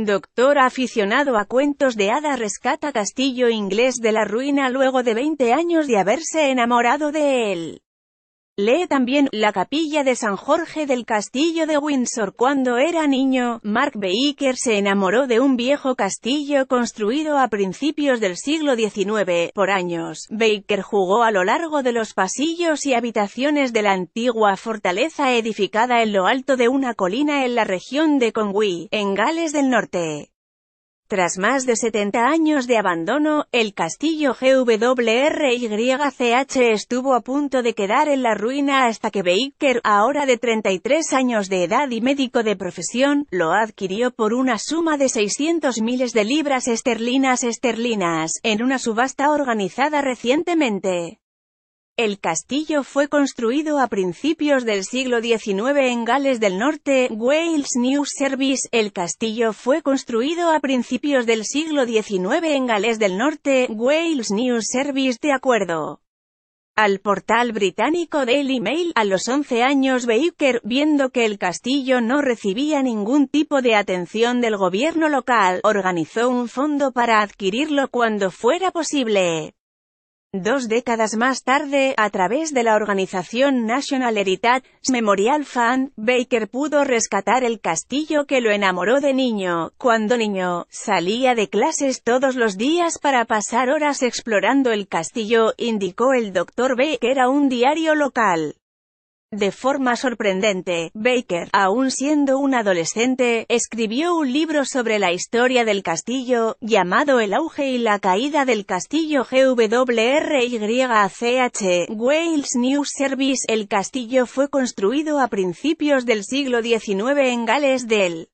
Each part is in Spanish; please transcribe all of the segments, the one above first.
Doctor aficionado a cuentos de hada rescata castillo inglés de la ruina luego de 20 años de haberse enamorado de él. Lee también La capilla de San Jorge del castillo de Windsor. Cuando era niño, Mark Baker se enamoró de un viejo castillo construido a principios del siglo XIX. Por años, Baker jugó a lo largo de los pasillos y habitaciones de la antigua fortaleza edificada en lo alto de una colina en la región de Conwy, en Gales del Norte. Tras más de 70 años de abandono, el castillo GWRYCH estuvo a punto de quedar en la ruina hasta que Baker, ahora de 33 años de edad y médico de profesión, lo adquirió por una suma de 600 miles de libras esterlinas esterlinas, en una subasta organizada recientemente. El castillo fue construido a principios del siglo XIX en Gales del Norte, Wales News Service. El castillo fue construido a principios del siglo XIX en Gales del Norte, Wales News Service de acuerdo. Al portal británico Daily Mail, a los 11 años Baker, viendo que el castillo no recibía ningún tipo de atención del gobierno local, organizó un fondo para adquirirlo cuando fuera posible. Dos décadas más tarde, a través de la organización National Heritage Memorial Fund, Baker pudo rescatar el castillo que lo enamoró de niño. Cuando niño, salía de clases todos los días para pasar horas explorando el castillo, indicó el Dr. que era un diario local. De forma sorprendente, Baker, aún siendo un adolescente, escribió un libro sobre la historia del castillo, llamado El auge y la caída del castillo GWRYCH. Wales News Service El castillo fue construido a principios del siglo XIX en Gales del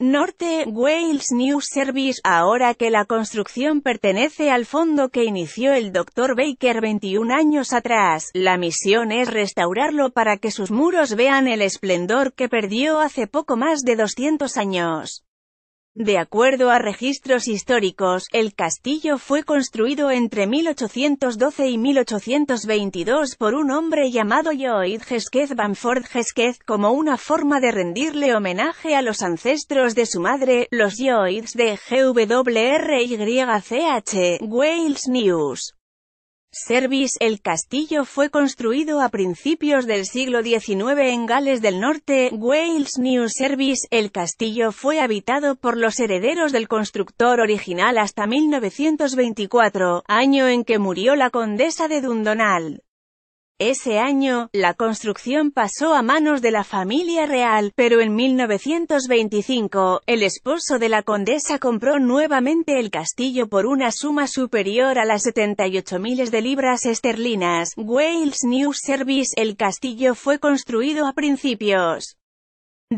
Norte Wales News Service Ahora que la construcción pertenece al fondo que inició el Dr. Baker 21 años atrás, la misión es restaurarlo para que sus muros vean el esplendor que perdió hace poco más de 200 años. De acuerdo a registros históricos, el castillo fue construido entre 1812 y 1822 por un hombre llamado Lloyd Hesketh Bamford Hesketh como una forma de rendirle homenaje a los ancestros de su madre, los Lloyds de GWRYCH, Wales News. Service. El castillo fue construido a principios del siglo XIX en Gales del Norte, Wales New Service. El castillo fue habitado por los herederos del constructor original hasta 1924, año en que murió la condesa de Dundonald. Ese año, la construcción pasó a manos de la familia real, pero en 1925, el esposo de la condesa compró nuevamente el castillo por una suma superior a las 78 miles de libras esterlinas. Wales News Service El castillo fue construido a principios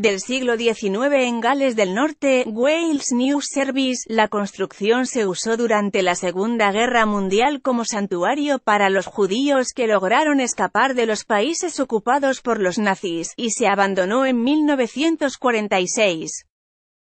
del siglo XIX en Gales del Norte, Wales News Service, la construcción se usó durante la Segunda Guerra Mundial como santuario para los judíos que lograron escapar de los países ocupados por los nazis, y se abandonó en 1946.